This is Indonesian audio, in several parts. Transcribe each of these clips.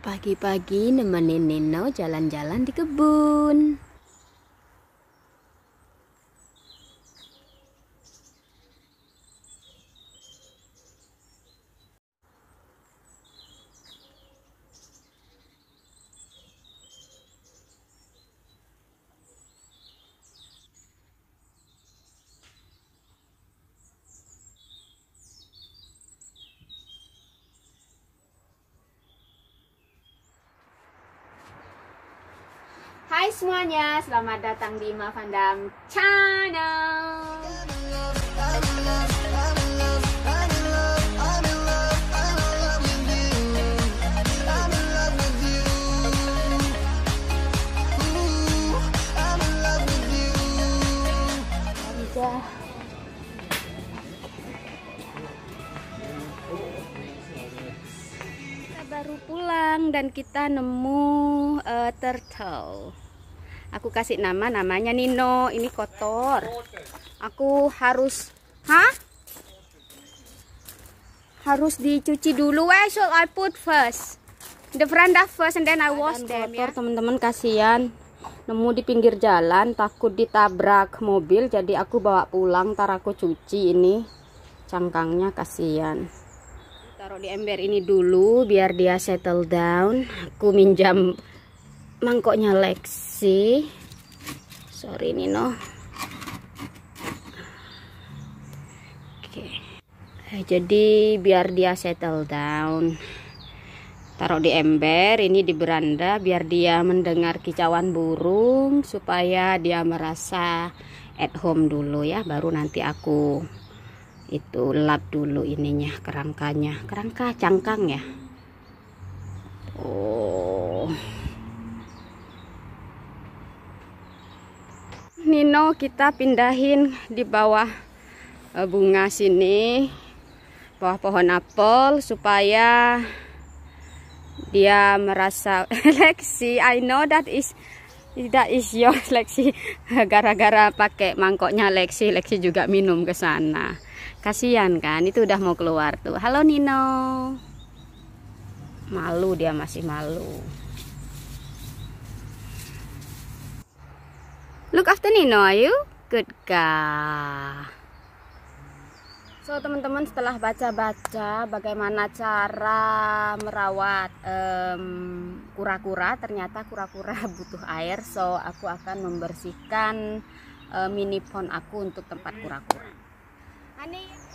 Pagi-pagi nemenin Nino jalan-jalan di kebun. Hai semuanya, selamat datang di Mavandam Channel Kita baru pulang dan kita nemu uh, turtle aku kasih nama namanya Nino ini kotor aku harus hah harus dicuci dulu where should I put first the veranda first and then I wash them kotor, ya teman-teman kasihan nemu di pinggir jalan takut ditabrak mobil jadi aku bawa pulang tar aku cuci ini cangkangnya kasihan taruh di ember ini dulu biar dia settle down aku minjam mangkoknya Lexi sorry Nino oke eh, jadi biar dia settle down taruh di ember ini di beranda biar dia mendengar kicauan burung supaya dia merasa at home dulu ya baru nanti aku itu lap dulu ininya kerangkanya kerangka cangkang ya oh Nino kita pindahin di bawah eh, bunga sini bawah pohon apel supaya dia merasa Lexi I know that is tidak is your Lexi gara-gara pakai mangkoknya Lexi Lexi juga minum ke sana kasihan kan itu udah mau keluar tuh halo Nino malu dia masih malu Look after Nino, are you? Good girl. So teman-teman setelah baca-baca bagaimana cara merawat kura-kura, um, ternyata kura-kura butuh air. So aku akan membersihkan uh, mini pond aku untuk tempat kura-kura. Honey. -kura.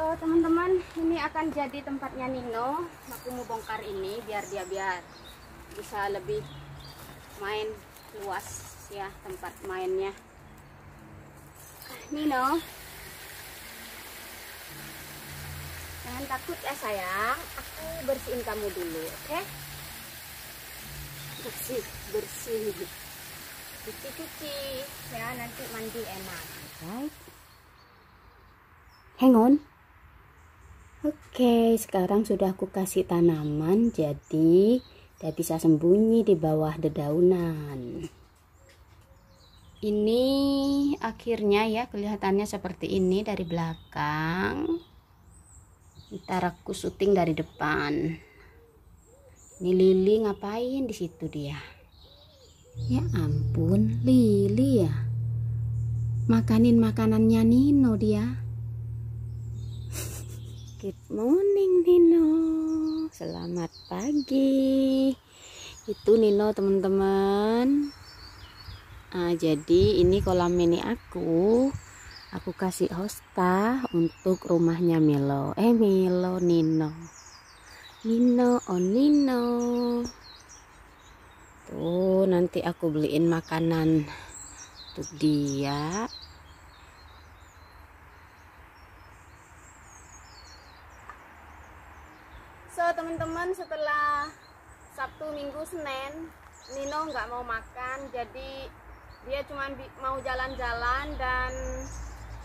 So teman-teman ini akan jadi tempatnya Nino. Aku mau bongkar ini biar dia biar bisa lebih main luas ya tempat mainnya. Ah, Nino. Jangan takut ya sayang. Aku bersihin kamu dulu, oke? Okay? Bersih, bersih. Cuci-cuci ya nanti mandi enak. Right. Hang on. Oke, sekarang sudah aku kasih tanaman, jadi dia bisa sembunyi di bawah dedaunan. Ini akhirnya ya kelihatannya seperti ini dari belakang. Ntar aku syuting dari depan. Ini Lili ngapain di situ dia? Ya ampun, Lili ya. Makanin makanannya Nino dia. Good morning Nino Selamat pagi Itu Nino teman-teman nah, Jadi ini kolam mini aku Aku kasih hosta untuk rumahnya Milo Eh Milo Nino Nino oh Nino Tuh nanti aku beliin makanan Untuk dia teman setelah Sabtu Minggu Senin Nino nggak mau makan jadi dia cuma mau jalan-jalan dan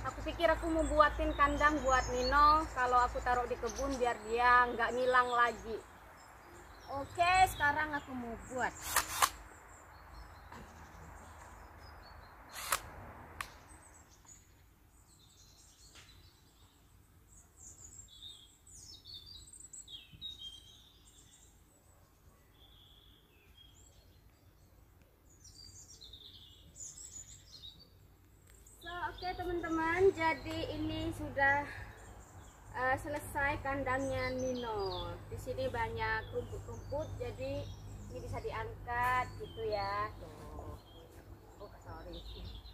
aku pikir aku mau buatin kandang buat Nino kalau aku taruh di kebun biar dia nggak ngilang lagi oke sekarang aku mau buat teman-teman jadi ini sudah uh, selesai kandangnya Nino di sini banyak rumput-rumput jadi ini bisa diangkat gitu ya tuh oh, sorry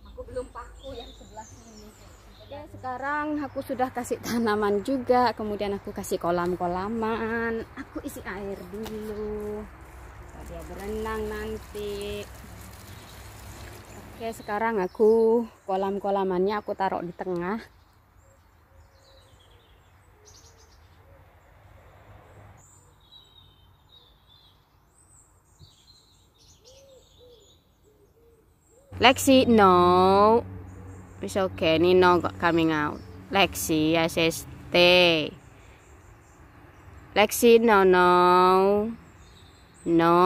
aku belum paku yang sebelah sini Oke, sekarang aku sudah kasih tanaman juga kemudian aku kasih kolam-kolaman aku isi air dulu dia berenang nanti Oke sekarang aku kolam-kolamannya aku taruh di tengah Lexi no It's okay Nino got coming out Lexi I say stay Lexi no no No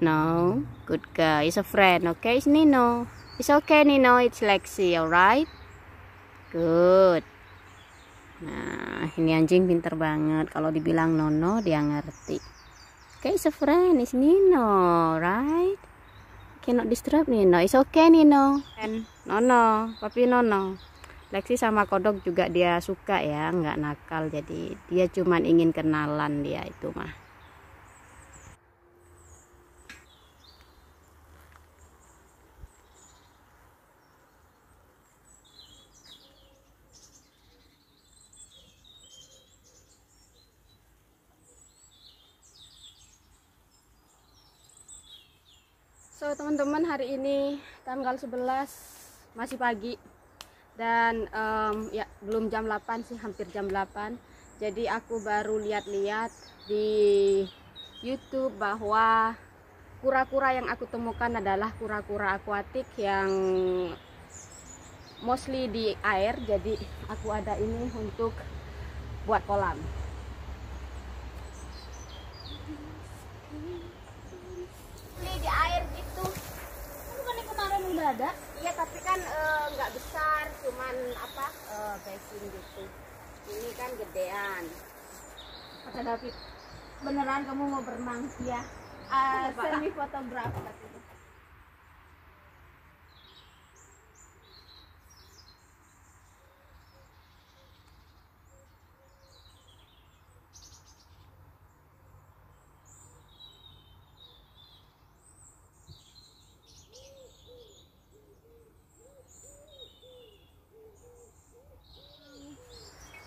No. Good girl. It's a friend, okay? It's Nino. It's okay, Nino. It's Lexi, alright? Good. Nah, ini anjing pinter banget. Kalau dibilang Nono, dia ngerti. Okay, it's a friend. It's Nino, right? Cannot disturb Nino. It's okay, Nino. And Nono, tapi Nono. Lexi sama kodok juga dia suka ya, nggak nakal. Jadi dia cuman ingin kenalan dia itu mah. So teman-teman hari ini tanggal 11 masih pagi dan um, ya belum jam 8 sih hampir jam 8 jadi aku baru lihat-lihat di YouTube bahwa kura-kura yang aku temukan adalah kura-kura akuatik yang mostly di air jadi aku ada ini untuk buat kolam ada? Iya tapi kan eh, nggak e, besar, cuman apa e, basin gitu. Ini kan gedean. Kata David, beneran kamu mau berenang bermangsia? Uh, iya, eh, semi fotografer.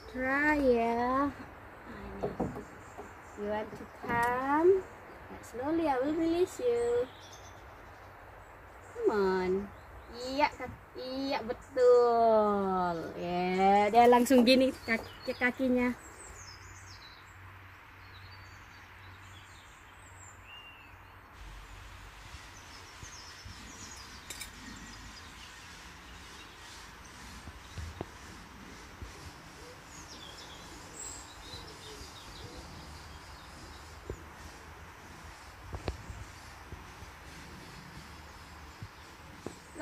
try yeah you want to come slowly I will release you come on iya iya betul ya yeah, dia langsung gini kaki kakinya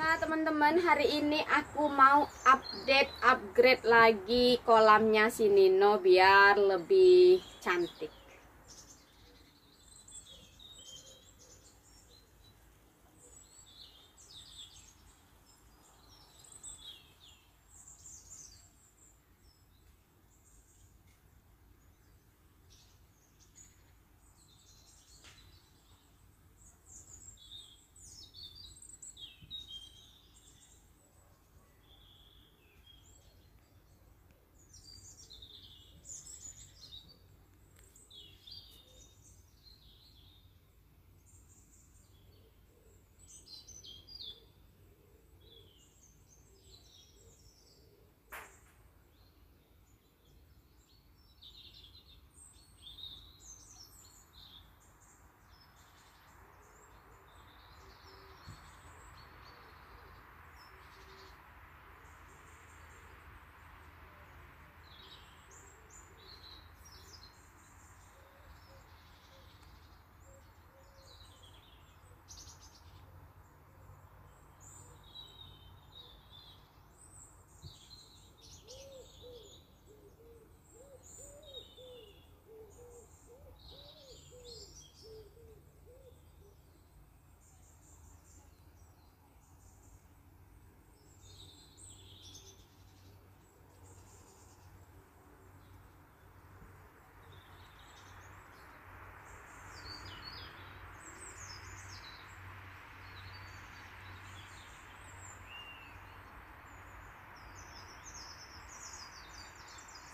Nah, teman-teman hari ini aku mau update upgrade lagi kolamnya si Nino biar lebih cantik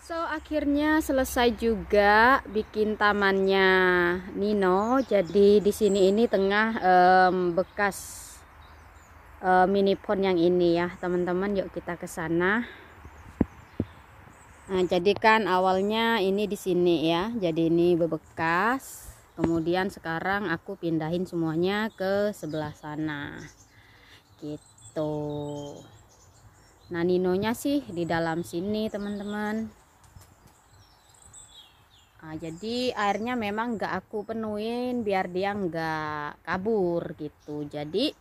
So akhirnya selesai juga bikin tamannya Nino. Jadi di sini ini tengah um, bekas uh, mini pond yang ini ya teman-teman. Yuk kita ke sana. Nah, jadi kan awalnya ini di sini ya. Jadi ini bebekas. Kemudian sekarang aku pindahin semuanya ke sebelah sana. Gitu. Nah, ninonya sih di dalam sini, teman-teman nah, jadi airnya memang gak aku penuhin biar dia nggak kabur gitu jadi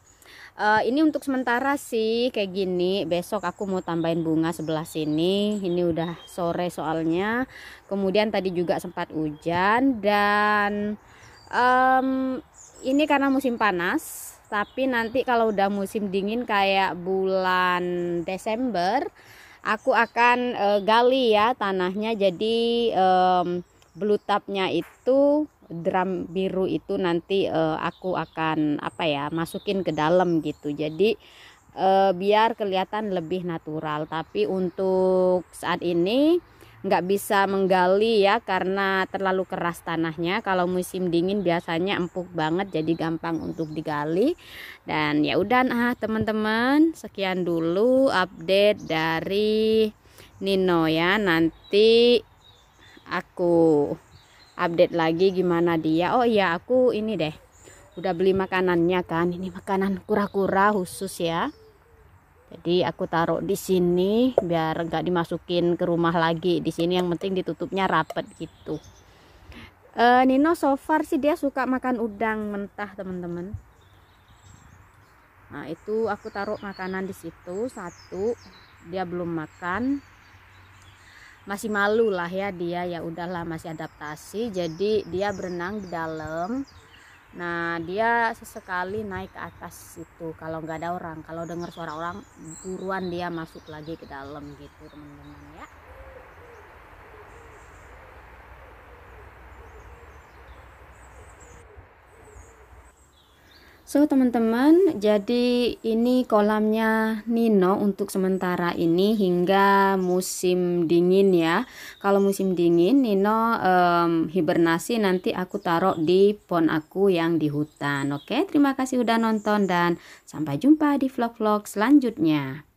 uh, ini untuk sementara sih kayak gini besok aku mau tambahin bunga sebelah sini ini udah sore soalnya kemudian tadi juga sempat hujan dan um, ini karena musim panas tapi nanti kalau udah musim dingin kayak bulan Desember aku akan uh, gali ya tanahnya jadi um, blutapnya itu drum biru itu nanti uh, aku akan apa ya masukin ke dalam gitu jadi uh, biar kelihatan lebih natural tapi untuk saat ini nggak bisa menggali ya karena terlalu keras tanahnya kalau musim dingin biasanya empuk banget jadi gampang untuk digali dan ya udah nah teman-teman sekian dulu update dari Nino ya nanti aku update lagi gimana dia oh iya aku ini deh udah beli makanannya kan ini makanan kura-kura khusus ya jadi aku taruh di sini biar nggak dimasukin ke rumah lagi di sini yang penting ditutupnya rapet gitu uh, Nino so far sih dia suka makan udang mentah teman-teman nah itu aku taruh makanan di situ satu dia belum makan masih malu lah ya dia ya udahlah masih adaptasi jadi dia berenang di dalam nah dia sesekali naik ke atas itu kalau nggak ada orang kalau dengar suara orang buruan dia masuk lagi ke dalam gitu teman-teman ya So teman-teman, jadi ini kolamnya Nino untuk sementara ini hingga musim dingin ya. Kalau musim dingin Nino um, hibernasi nanti aku taruh di pon aku yang di hutan. Oke, terima kasih udah nonton dan sampai jumpa di vlog-vlog selanjutnya.